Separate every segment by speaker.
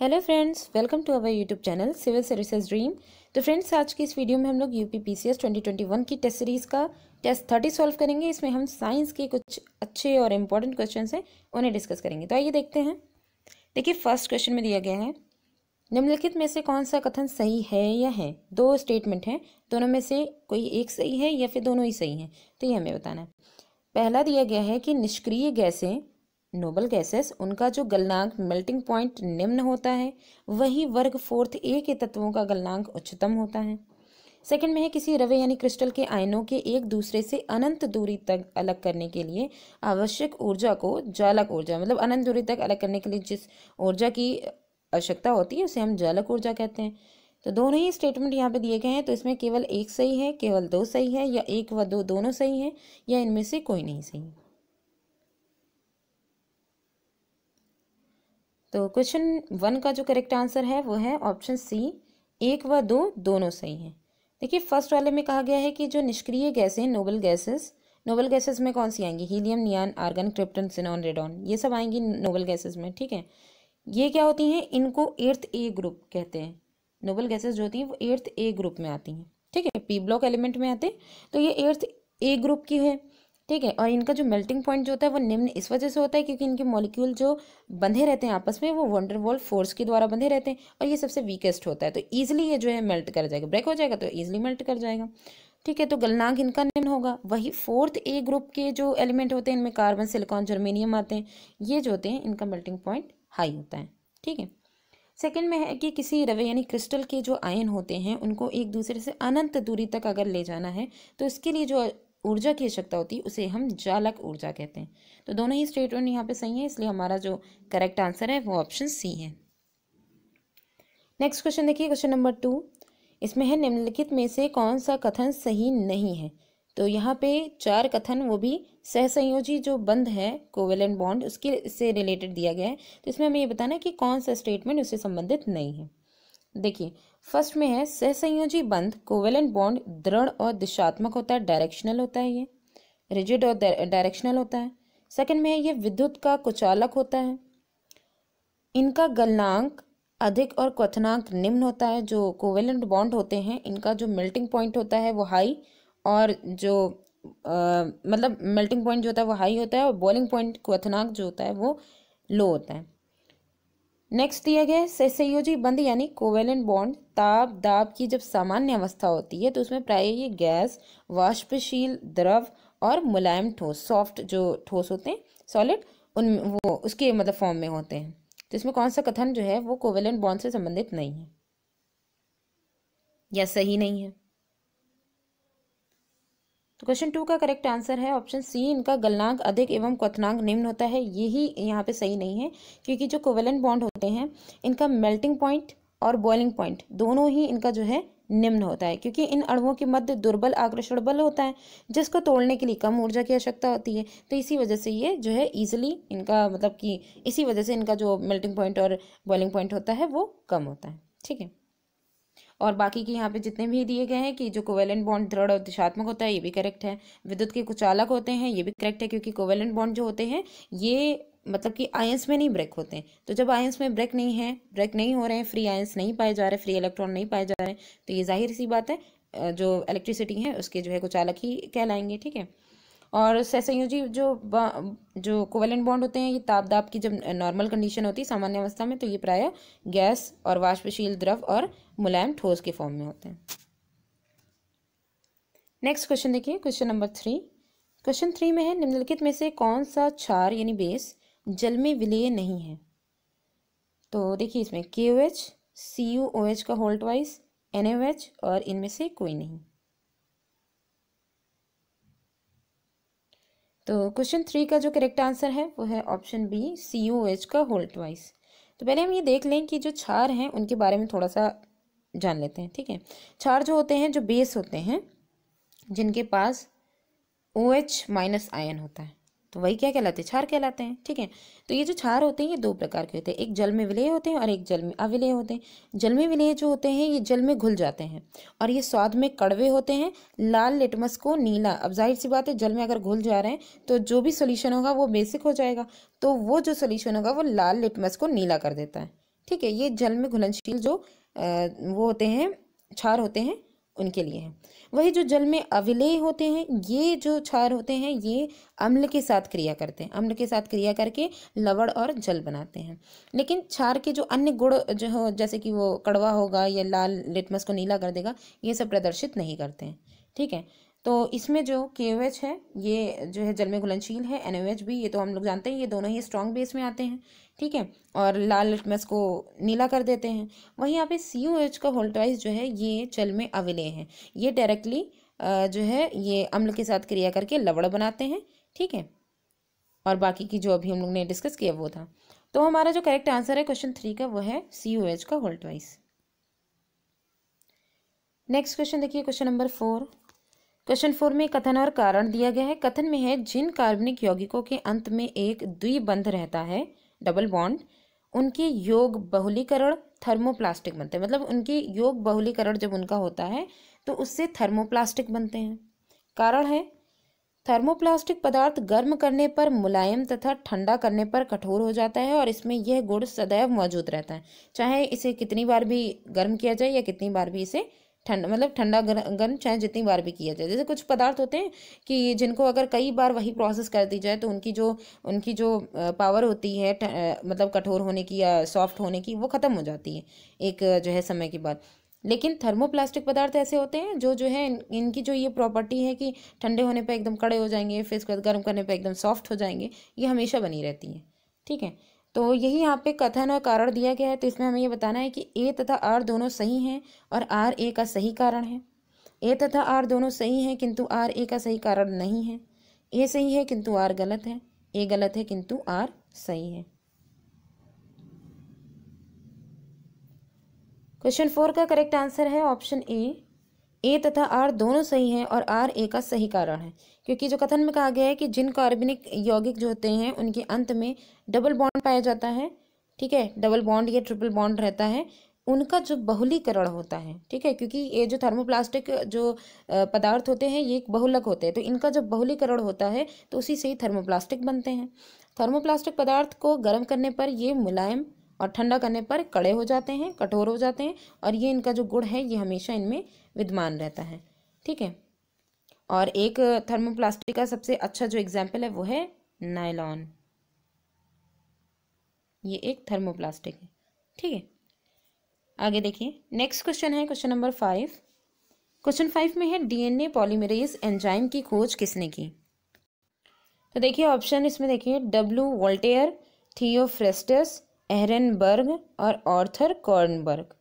Speaker 1: hello friends welcome to our YouTube channel civil services dream तो friends आज की इस वीडियो में हम लोग U P P C S twenty twenty one की टेस्ट सीरीज़ का टेस्ट थर्टी सॉल्व करेंगे इसमें हम साइंस के कुछ अच्छे और इम्पॉर्टेंट क्वेश्चन हैं उन्हें डिस्कस करेंगे तो आइए देखते हैं देखिए फर्स्ट क्वेश्चन में दिया गया है निम्नलिखित में से कौन सा कथन सही है या है दो स्टेटमेंट हैं दोनों में से कोई एक सही है या फिर दोनों ही सही हैं तो ये हमें बताना है पहला दिया गया है कि निष्क्रिय गैसें नोबल गैसेस उनका जो गलनांक मेल्टिंग पॉइंट निम्न होता है वही वर्ग फोर्थ ए के तत्वों का गलनांक उच्चतम होता है सेकंड में है किसी रवे यानी क्रिस्टल के आयनों के एक दूसरे से अनंत दूरी तक अलग करने के लिए आवश्यक ऊर्जा को जालक ऊर्जा मतलब अनंत दूरी तक अलग करने के लिए जिस ऊर्जा की आवश्यकता होती है उसे हम जालक ऊर्जा कहते हैं तो दोनों ही स्टेटमेंट यहाँ पे दिए गए हैं तो इसमें केवल एक सही है केवल दो सही है या एक व दो दोनों सही है या इनमें से कोई नहीं सही है तो क्वेश्चन वन का जो करेक्ट आंसर है वो है ऑप्शन सी एक व दो दोनों सही हैं देखिए फर्स्ट वाले में कहा गया है कि जो निष्क्रिय गैसें नोबल गैसेस नोबल गैसेस में कौन सी आएंगी helium neon argon krypton xenon radon ये सब आएंगी नोबल गैसेस में ठीक है ये क्या होती हैं इनको एर्थ ए ग्रुप कहते हैं नोबल गैसेस जो होती हैं वो एर्थ ए ग्रुप में आती हैं ठीक है पी ब्लॉक एलिमेंट में आते हैं तो ये एर्थ ए ग्रुप की है ठीक है और इनका जो मेल्टिंग पॉइंट जो होता है वो निम्न इस वजह से होता है क्योंकि इनके मॉलिक्यूल जो बंधे रहते हैं आपस में वो वंडरवॉल फोर्स के द्वारा बंधे रहते हैं और ये सबसे वीकेस्ट होता है तो ईजिली ये जो है मेल्ट कर जाएगा ब्रेक हो जाएगा तो ईजिली मेल्ट कर जाएगा ठीक है तो गलनाक इनका निम्न होगा वही फोर्थ ए ग्रुप के जो एलिमेंट होते हैं इनमें कार्बन सिलिकॉन जर्मेनियम आते हैं ये जो होते हैं इनका मेल्टिंग पॉइंट हाई होता है ठीक है सेकेंड में है कि किसी रवे यानी क्रिस्टल के जो आयन होते हैं उनको एक दूसरे से अनंत दूरी तक अगर ले जाना है तो इसके लिए जो ऊर्जा की आवश्यकता होती है उसे हम जालक ऊर्जा कहते हैं तो दोनों ही स्टेटमेंट यहाँ पे सही है इसलिए हमारा जो करेक्ट आंसर है वो ऑप्शन सी है नेक्स्ट क्वेश्चन देखिए क्वेश्चन नंबर टू इसमें है निम्नलिखित में से कौन सा कथन सही नहीं है तो यहाँ पे चार कथन वो भी सहसंयोजी जो बंद है कोवेलेंट बॉन्ड उसके से रिलेटेड दिया गया है तो इसमें हमें ये बताना है कि कौन सा स्टेटमेंट उससे संबंधित नहीं है देखिए फर्स्ट में है सहसंयोजी बंध कोवेलेंट बॉन्ड दृढ़ और दिशात्मक होता है डायरेक्शनल होता है ये रिजिड और डायरेक्शनल होता है सेकंड में है ये विद्युत का कुचालक होता है इनका गलनांक अधिक और क्वथनांक निम्न होता है जो कोवेलेंट बॉन्ड होते हैं इनका जो मेल्टिंग पॉइंट होता है वो हाई और जो आ, मतलब मेल्टिंग पॉइंट जो होता है वो हाई होता है और बॉइलिंग पॉइंट क्वनांक जो होता है वो लो होता है नेक्स्ट दिया गया है सहसयोजी बंद यानी कोवेलेंट बॉन्ड ताप दाब की जब सामान्य अवस्था होती है तो उसमें प्राय ये गैस वाष्पशील द्रव और मुलायम ठोस सॉफ्ट जो ठोस होते हैं सॉलिड उन वो उसके मतलब फॉर्म में होते हैं तो इसमें कौन सा कथन जो है वो कोवेलेंट बॉन्ड से संबंधित नहीं है या सही नहीं है तो क्वेश्चन टू का करेक्ट आंसर है ऑप्शन सी इनका गलनांक अधिक एवं क्वथनांक निम्न होता है यही यहाँ पे सही नहीं है क्योंकि जो कोवेलेंट बॉन्ड होते हैं इनका मेल्टिंग पॉइंट और बॉइलिंग पॉइंट दोनों ही इनका जो है निम्न होता है क्योंकि इन अणुओं के मध्य दुर्बल आकर्षण बल होता है जिसको तोड़ने के लिए कम ऊर्जा की आवश्यकता होती है तो इसी वजह से ये जो है ईजिली इनका मतलब कि इसी वजह से इनका जो मेल्टिंग पॉइंट और बॉइलिंग पॉइंट होता है वो कम होता है ठीक है और बाकी के यहाँ पे जितने भी दिए गए हैं कि जो कोवेलेंट बॉन्ड दृढ़ और दिशात्मक होता है ये भी करेक्ट है विद्युत के कुचालक होते हैं ये भी करेक्ट है क्योंकि कोवेलेंट बॉन्ड जो होते हैं ये मतलब कि आयंस में नहीं ब्रेक होते हैं तो जब आयंस में ब्रेक नहीं है ब्रेक नहीं हो रहे हैं फ्री आयंस नहीं पाए जा रहे फ्री इलेक्ट्रॉन नहीं पाए जा रहे हैं तो ये जाहिर सी बात है जो इलेक्ट्रिसिटी है उसके जो है कुचालक ही कहलाएंगे ठीक है और जी जो जो कोवेलेंट बॉन्ड होते हैं ये ताप दाप की जब नॉर्मल कंडीशन होती है सामान्य अवस्था में तो ये प्राय गैस और वाष्पशील द्रव और मुलायम ठोस के फॉर्म में होते हैं नेक्स्ट क्वेश्चन देखिए question number three question three में है निम्नलिखित में से कौन सा क्षार यानी बेस जल में विलय नहीं है तो देखिए इसमें K O H C U O H का होल्ट वाइज एन ओ एच और इनमें से कोई नहीं तो क्वेश्चन थ्री का जो करेक्ट आंसर है वो है option B C O H का होल ट्वाइस तो पहले हम ये देख लें कि जो छार हैं उनके बारे में थोड़ा सा जान लेते हैं ठीक है छार जो होते हैं जो बेस होते हैं जिनके पास ओ एच माइनस आयन होता है तो वही क्या कहलाते हैं क्षार कहलाते हैं ठीक है तो ये जो क्षार होते हैं ये दो प्रकार के होते हैं एक जल में विलय होते हैं और एक जल में अविलय होते हैं जल में विलय जो होते हैं ये जल में घुल जाते हैं और ये स्वाद में कड़वे होते हैं लाल लिटमस को नीला अब जाहिर सी बात है जल में अगर घुल जा रहे हैं तो जो भी सोल्यूशन होगा वो बेसिक हो जाएगा तो वो जो सोल्यूशन होगा वो लाल लिटमस को नीला कर देता है ठीक है ये जल में घुलनशील जो वो होते हैं क्षार होते हैं उनके लिए है वही जो जल में अविलेय होते हैं ये जो क्षार होते हैं ये अम्ल के साथ क्रिया करते हैं अम्ल के साथ क्रिया करके लवण और जल बनाते हैं लेकिन क्षार के जो अन्य गुण जो हो जैसे कि वो कड़वा होगा या लाल लिटमस को नीला कर देगा ये सब प्रदर्शित नहीं करते हैं ठीक है तो इसमें जो के है ये जो है जल में घुलनशील है एन भी ये तो हम लोग जानते हैं ये दोनों ही स्ट्रॉन्ग बेस में आते हैं ठीक है और लाल लिटमस को नीला कर देते हैं वहीं यहाँ पे सी का होल्टवाइज जो है ये जल में अविलय हैं ये डायरेक्टली जो है ये अम्ल के साथ क्रिया करके लवड़ बनाते हैं ठीक है और बाकी की जो अभी हम लोग ने डिस्कस किया वो था तो हमारा जो करेक्ट आंसर है क्वेश्चन थ्री का वो है सी का होल्टवाइज नेक्स्ट क्वेश्चन देखिए question number four question four में कथन और कारण दिया गया है कथन में है जिन कार्बनिक यौगिकों के अंत में एक द्विबंध रहता है डबल बॉन्ड उनके योग बहुलीकरण थर्मोप्लास्टिक बनते हैं मतलब उनके योग बहुलीकरण जब उनका होता है तो उससे थर्मोप्लास्टिक बनते हैं कारण है थर्मोप्लास्टिक पदार्थ गर्म करने पर मुलायम तथा ठंडा करने पर कठोर हो जाता है और इसमें यह गुण सदैव मौजूद रहता है चाहे इसे कितनी बार भी गर्म किया जाए या कितनी बार भी इसे ठंड मतलब ठंडा गर्म चाय जितनी बार भी किया जाए जैसे कुछ पदार्थ होते हैं कि जिनको अगर कई बार वही प्रोसेस कर दी जाए तो उनकी जो उनकी जो पावर होती है मतलब कठोर होने की या सॉफ्ट होने की वो ख़त्म हो जाती है एक जो है समय के बाद लेकिन थर्मोप्लास्टिक पदार्थ ऐसे होते हैं जो जो है इन, इनकी जो ये प्रॉपर्टी है कि ठंडे होने पर एकदम कड़े हो जाएंगे फिर इसके बाद गर्म करने पर एकदम सॉफ्ट हो जाएंगे ये हमेशा बनी रहती है ठीक है तो यही यहाँ पे कथन और कारण दिया गया है तो इसमें हमें ये बताना है कि ए तथा आर दोनों सही हैं और आर ए का सही कारण है ए तथा आर दोनों सही हैं किंतु आर ए का सही कारण नहीं है ए सही है किंतु आर गलत है ए गलत है किंतु आर सही है क्वेश्चन फोर का करेक्ट आंसर है ऑप्शन ए ए तथा आर दोनों सही हैं और आर ए का सही कारण है क्योंकि जो कथन में कहा गया है कि जिन कार्बनिक यौगिक जो होते हैं उनके अंत में डबल बॉन्ड पाया जाता है ठीक है डबल बॉन्ड या ट्रिपल बॉन्ड रहता है उनका जो बहुलीकरण होता है ठीक है क्योंकि ये जो थर्मोप्लास्टिक जो पदार्थ होते हैं ये एक बहुलक होते हैं तो इनका जब बहुलीकरण होता है तो उसी से ही थर्मोप्लास्टिक बनते हैं थर्मोप्लास्टिक पदार्थ को गर्म करने पर ये मुलायम और ठंडा करने पर कड़े हो जाते हैं कठोर हो जाते हैं और ये इनका जो गुण है ये हमेशा इनमें विद्यमान रहता है ठीक है और एक थर्मोप्लास्टिक का सबसे अच्छा जो एग्जाम्पल है वो है नायलॉन ये एक थर्मोप्लास्टिक है ठीक है आगे देखिए नेक्स्ट क्वेश्चन है question number five question five में है डीएनए पॉलीमरेज एंजाइम की खोज किसने की तो देखिए ऑप्शन इसमें देखिए डब्ल्यू वोल्टेयर थियोफ्रेस्टस एहरनबर्ग और ऑर्थर कॉर्नबर्ग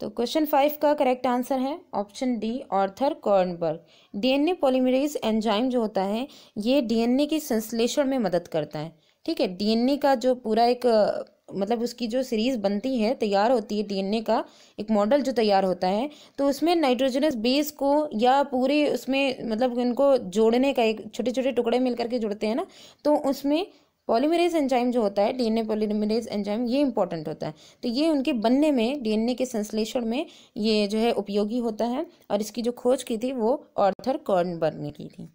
Speaker 1: तो क्वेश्चन फाइव का करेक्ट आंसर है option D Arthur Kornberg DNA polymerase enzyme जो होता है ये डीएनए के संश्लेषण में मदद करता है ठीक है डीएनए का जो पूरा एक मतलब उसकी जो सीरीज बनती है तैयार होती है डीएनए का एक मॉडल जो तैयार होता है तो उसमें नाइट्रोजनस बेस को या पूरे उसमें मतलब इनको जोड़ने का एक छोटे छोटे टुकड़े मिलकर के जुड़ते हैं ना तो उसमें पॉलीमरेज एंजाइम जो होता है डीएनए पॉलीमरेज एंजाइम ये इंपॉर्टेंट होता है तो ये उनके बनने में डीएनए के संश्लेषण में ये जो है उपयोगी होता है और इसकी जो खोज की थी वो ऑर्थर कॉर्नबर्ग ने की थी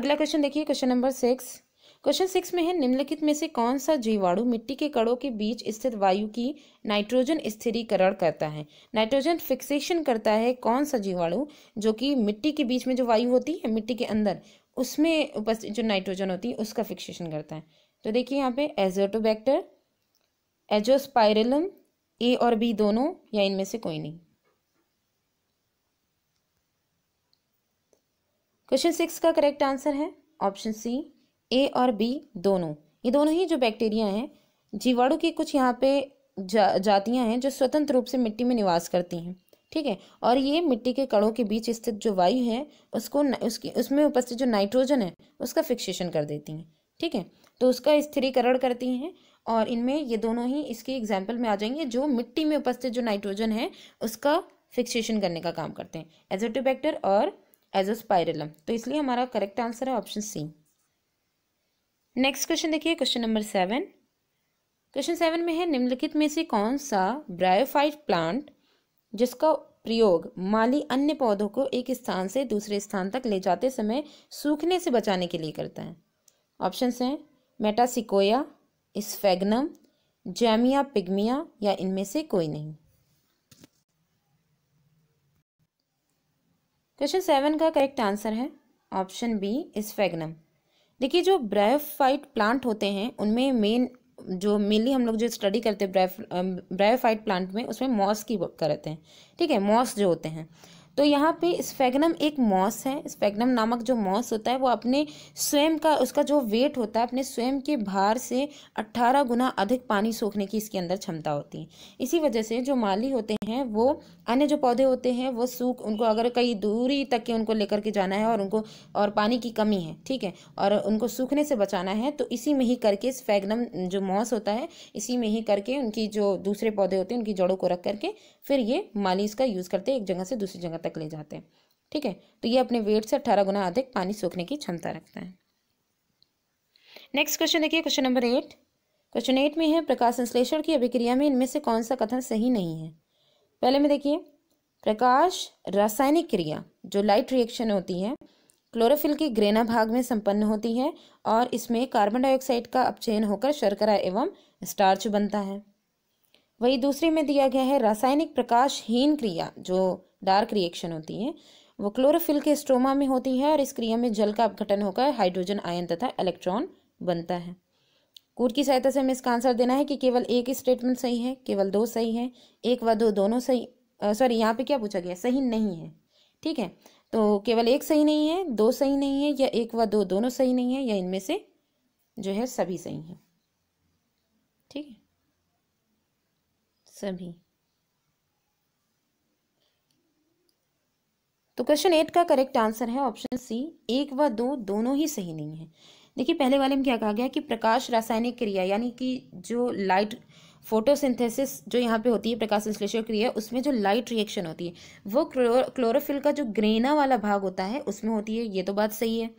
Speaker 1: अगला क्वेश्चन देखिए question number six question six में है निम्नलिखित में से कौन सा जीवाणु मिट्टी के कणों के बीच स्थित वायु की नाइट्रोजन स्थिरीकरण करता है नाइट्रोजन फिक्सेशन करता है कौन सा जीवाणु जो कि मिट्टी के बीच में जो वायु होती है मिट्टी के अंदर उसमें उपस्थित जो नाइट्रोजन होती है उसका फिक्सेशन करता है तो देखिए यहाँ पे एजोटोबैक्टर एजोस्पायरलम ए और बी दोनों या इनमें से कोई नहीं क्वेश्चन सिक्स का करेक्ट आंसर है ऑप्शन सी ए और बी दोनों ये दोनों ही जो बैक्टीरिया हैं जीवाणु की कुछ यहाँ पे जा, जातियाँ हैं जो स्वतंत्र रूप से मिट्टी में निवास करती हैं ठीक है और ये मिट्टी के कणों के बीच स्थित जो वायु है उसको उसकी उसमें उपस्थित जो नाइट्रोजन है उसका फिक्सेशन कर देती हैं ठीक है तो उसका स्थिरीकरण करती हैं और इनमें ये दोनों ही इसके एग्जाम्पल में आ जाएंगे जो मिट्टी में उपस्थित जो नाइट्रोजन है उसका फिक्सेशन करने का काम करते हैं एजोटोबैक्टर और एजोस्पायरलम तो इसलिए हमारा करेक्ट आंसर है ऑप्शन सी नेक्स्ट क्वेश्चन देखिए question number seven question seven में है निम्नलिखित में से कौन सा ब्रायोफाइट प्लांट जिसका प्रयोग माली अन्य पौधों को एक स्थान से दूसरे स्थान तक ले जाते समय सूखने से बचाने के लिए करता है ऑप्शन हैं मेटासिकोया स्फेगनम जैमिया पिग्मिया या इनमें से कोई नहीं क्वेश्चन सेवन का करेक्ट आंसर है ऑप्शन बी स्फेगनम देखिए जो ब्रायोफाइट प्लांट होते हैं उनमें मेन जो मेनली हम लोग जो स्टडी करते हैं ब्रायोफाइट प्लांट में उसमें मॉस की करते हैं ठीक है मॉस जो होते हैं तो यहाँ पे स्फेगनम एक मॉस है स्फेगनम नामक जो मॉस होता है वो अपने स्वयं का उसका जो वेट होता है अपने स्वयं के भार से अट्ठारह गुना अधिक पानी सोखने की इसके अंदर क्षमता होती है इसी वजह से जो माली होते हैं वो अन्य जो पौधे होते हैं वो सूख उनको अगर कई दूरी तक के उनको लेकर के जाना है और उनको और पानी की कमी है ठीक है और उनको सूखने से बचाना है तो इसी में ही करके स्फेगनम जो मॉस होता है इसी में ही करके उनकी जो दूसरे पौधे होते हैं उनकी जड़ों को रख करके फिर ये माली इसका यूज़ करते हैं एक जगह से दूसरी जगह तक तक ले जाते हैं ठीक है तो ये अपने वेट से अट्ठारह गुना अधिक पानी सूखने की क्षमता रखता है नेक्स्ट क्वेश्चन देखिए question number eight question eight में है प्रकाश संश्लेषण की अभिक्रिया में इनमें से कौन सा कथन सही नहीं है पहले में देखिए प्रकाश रासायनिक क्रिया जो लाइट रिएक्शन होती है क्लोरोफिल के ग्रेना भाग में संपन्न होती है और इसमें कार्बन डाइऑक्साइड का अपचयन होकर शर्करा एवं स्टार्च बनता है वही दूसरे में दिया गया है रासायनिक प्रकाशहीन क्रिया जो डार्क रिएक्शन होती है वो क्लोरोफिल के स्ट्रोमा में होती है और इस क्रिया में जल का अपघटन होकर हाइड्रोजन आयन तथा इलेक्ट्रॉन बनता है कूट की सहायता से हमें इसका आंसर देना है कि केवल एक स्टेटमेंट सही है केवल दो सही है एक व दो दोनों सही सॉरी यहाँ पे क्या पूछा गया सही नहीं है ठीक है तो केवल एक सही नहीं है दो सही नहीं है या एक व दो दोनों सही नहीं है या इनमें से जो है सभी सही हैं ठीक है सभी तो क्वेश्चन एट का करेक्ट आंसर है ऑप्शन सी एक व दो दोनों ही सही नहीं है देखिए पहले वाले में क्या कहा गया कि प्रकाश रासायनिक क्रिया यानी कि जो लाइट फोटोसिंथेसिस जो यहाँ पे होती है प्रकाश संश्लेषण क्रिया उसमें जो लाइट रिएक्शन होती है वो क्लोरो क्लोरोफिल का जो ग्रेना वाला भाग होता है उसमें होती है ये तो बात सही है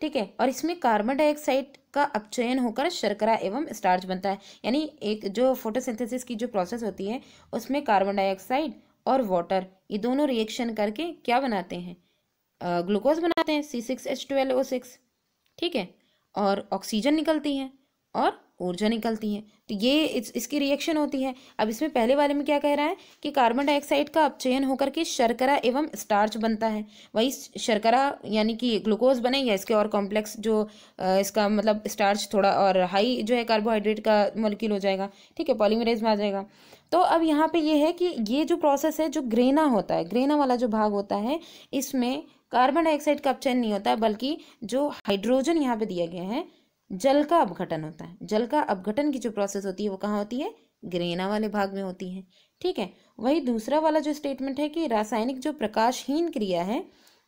Speaker 1: ठीक है और इसमें कार्बन डाइऑक्साइड का अपचयन होकर शर्करा एवं स्टार्च बनता है यानी एक जो फोटोसिंथेसिस की जो प्रोसेस होती है उसमें कार्बन डाइऑक्साइड और वाटर ये दोनों रिएक्शन करके क्या बनाते हैं ग्लूकोज बनाते हैं C six H O six ठीक है और ऑक्सीजन निकलती है और ऊर्जा निकलती है तो ये इस, इसकी रिएक्शन होती है अब इसमें पहले वाले में क्या कह रहा है कि कार्बन डाइऑक्साइड का अपचयन होकर के शर्करा एवं स्टार्च बनता है वही शर्करा यानी कि ग्लूकोज बने या इसके और कॉम्प्लेक्स जो इसका मतलब स्टार्च थोड़ा और हाई जो है कार्बोहाइड्रेट का मोलिक्यूल हो जाएगा ठीक है पॉलीमरेज में आ जाएगा तो अब यहाँ पर ये है कि ये जो प्रोसेस है जो ग्रेना होता है ग्रेना वाला जो भाग होता है इसमें कार्बन डाइऑक्साइड का अपचयन नहीं होता है बल्कि जो हाइड्रोजन यहाँ पर दिया गया है जल का अपघटन होता है जल का अपघटन की जो प्रोसेस होती है वो कहाँ होती है ग्रेना वाले भाग में होती है ठीक है वही दूसरा वाला जो स्टेटमेंट है कि रासायनिक जो प्रकाशहीन क्रिया है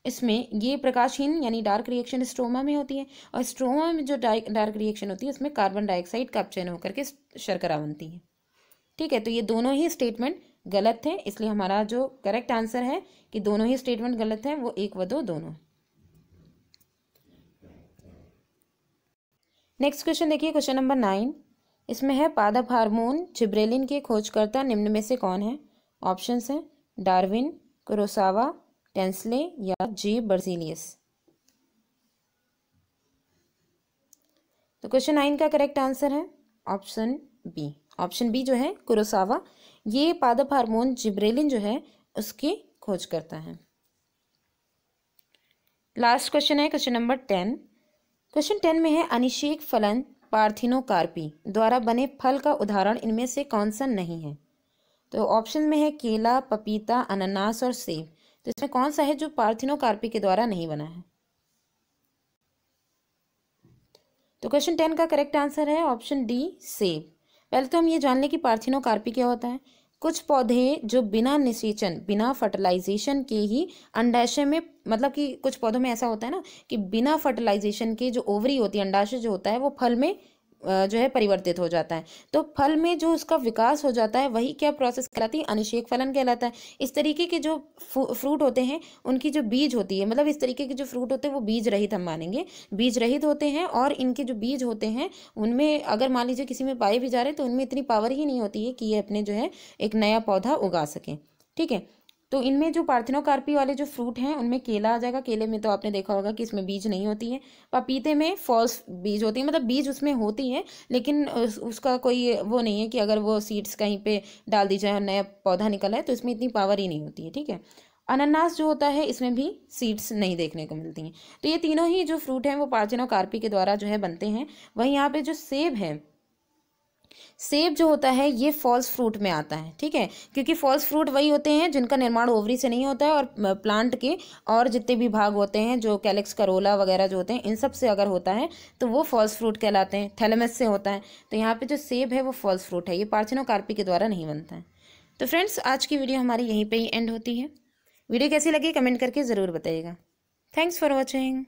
Speaker 1: इसमें ये प्रकाशहीन यानी डार्क रिएक्शन स्ट्रोमा में होती है और स्ट्रोमा में जो डार्क रिएक्शन होती है उसमें कार्बन डाइऑक्साइड का अपचयन होकर के शर्करा बनती है ठीक है तो ये दोनों ही स्टेटमेंट गलत थे इसलिए हमारा जो करेक्ट आंसर है कि दोनों ही स्टेटमेंट गलत है वो एक व दो दोनों नेक्स्ट क्वेश्चन देखिए क्वेश्चन नंबर नाइन इसमें है पादप हार्मोन जिब्रेलिन के खोजकर्ता निम्न में से कौन है ऑप्शन हैं डार्विन क्रोसावा टेंसले या जी बर्जीलियस तो क्वेश्चन नाइन का करेक्ट आंसर है ऑप्शन बी ऑप्शन बी जो है कुरोसावा ये पादप हार्मोन जिब्रेलिन जो है उसकी खोज करता है लास्ट क्वेश्चन है question number ten question ten में है अनिशेक फलन पार्थिनोकार्पी द्वारा बने फल का उदाहरण इनमें से कौन सा नहीं है तो ऑप्शन में है केला पपीता अनानास और सेब तो इसमें कौन सा है जो पार्थिनोकार्पी के द्वारा नहीं बना है तो क्वेश्चन टेन का करेक्ट आंसर है ऑप्शन डी सेब पहले तो हम ये जान लें कि पार्थिनोकार्पी क्या होता है कुछ पौधे जो बिना निषेचन बिना फर्टिलाइजेशन के ही अंडाशय में मतलब कि कुछ पौधों में ऐसा होता है ना कि बिना फर्टिलाइजेशन के जो ओवरी होती है अंडाशय जो होता है वो फल में जो है परिवर्तित हो जाता है तो फल में जो उसका विकास हो जाता है वही क्या प्रोसेस कहलाती है अनिषेक फलन कहलाता है इस तरीके के जो फ्रूट होते हैं उनकी जो बीज होती है मतलब इस तरीके के जो फ्रूट होते हैं वो बीज रहित हम मानेंगे बीज रहित होते हैं और इनके जो बीज होते हैं उनमें अगर मान लीजिए किसी में पाए भी जा रहे हैं तो उनमें इतनी पावर ही नहीं होती है कि ये अपने जो है एक नया पौधा उगा सकें ठीक है तो इनमें जो पार्थिनोकार्पी वाले जो फ्रूट हैं उनमें केला आ जाएगा केले में तो आपने देखा होगा कि इसमें बीज नहीं होती है पपीते में फॉल्स बीज होती है मतलब बीज उसमें होती है लेकिन उस, उसका कोई वो नहीं है कि अगर वो सीड्स कहीं पे डाल दी जाए और नया पौधा निकला है तो इसमें इतनी पावर ही नहीं होती है ठीक है अनानास जो होता है इसमें भी सीड्स नहीं देखने को मिलती हैं तो ये तीनों ही जो फ्रूट हैं वो पार्थिनोकार्पी के द्वारा जो है बनते हैं वहीं यहाँ पर जो सेब है सेब जो होता है ये फॉल्स फ्रूट में आता है ठीक है क्योंकि फॉल्स फ्रूट वही होते हैं जिनका निर्माण ओवरी से नहीं होता है और प्लांट के और जितने भी भाग होते हैं जो कैलेक्स करोला वगैरह जो होते हैं इन सब से अगर होता है तो वो फॉल्स फ्रूट कहलाते हैं थैलेमस से होता है तो यहाँ पर जो सेब है वो फॉल्स फ्रूट है ये पार्थिनोकार्पी के द्वारा नहीं बनता है तो फ्रेंड्स आज की वीडियो हमारी यहीं पर ही एंड होती है वीडियो कैसी लगी कमेंट करके ज़रूर बताइएगा थैंक्स फॉर वॉचिंग